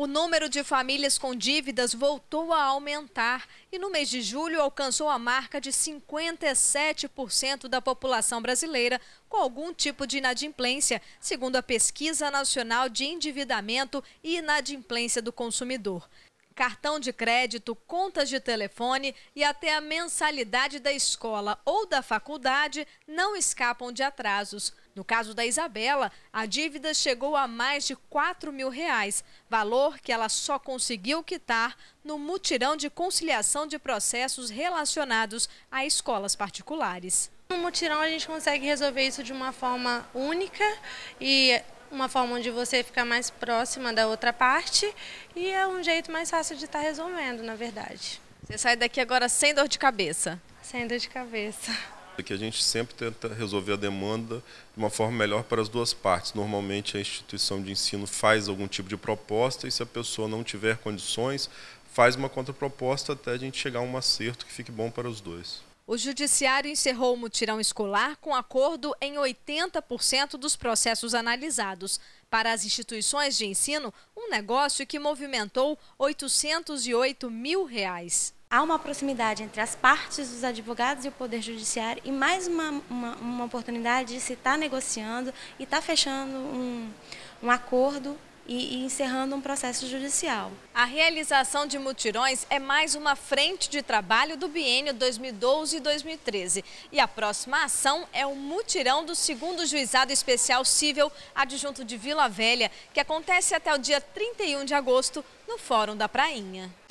O número de famílias com dívidas voltou a aumentar e no mês de julho alcançou a marca de 57% da população brasileira com algum tipo de inadimplência, segundo a Pesquisa Nacional de Endividamento e Inadimplência do Consumidor cartão de crédito, contas de telefone e até a mensalidade da escola ou da faculdade não escapam de atrasos. No caso da Isabela, a dívida chegou a mais de 4 mil reais, valor que ela só conseguiu quitar no mutirão de conciliação de processos relacionados a escolas particulares. No mutirão a gente consegue resolver isso de uma forma única e uma forma onde você fica mais próxima da outra parte e é um jeito mais fácil de estar tá resolvendo, na verdade. Você sai daqui agora sem dor de cabeça? Sem dor de cabeça. Aqui é a gente sempre tenta resolver a demanda de uma forma melhor para as duas partes. Normalmente a instituição de ensino faz algum tipo de proposta e se a pessoa não tiver condições, faz uma contraproposta até a gente chegar a um acerto que fique bom para os dois. O Judiciário encerrou o mutirão escolar com acordo em 80% dos processos analisados. Para as instituições de ensino, um negócio que movimentou 808 mil reais. Há uma proximidade entre as partes dos advogados e o Poder Judiciário e mais uma, uma, uma oportunidade de se estar tá negociando e estar tá fechando um, um acordo e, e encerrando um processo judicial. A realização de mutirões é mais uma frente de trabalho do biênio 2012 e 2013. E a próxima ação é o mutirão do segundo juizado especial civil adjunto de Vila Velha, que acontece até o dia 31 de agosto no Fórum da Prainha.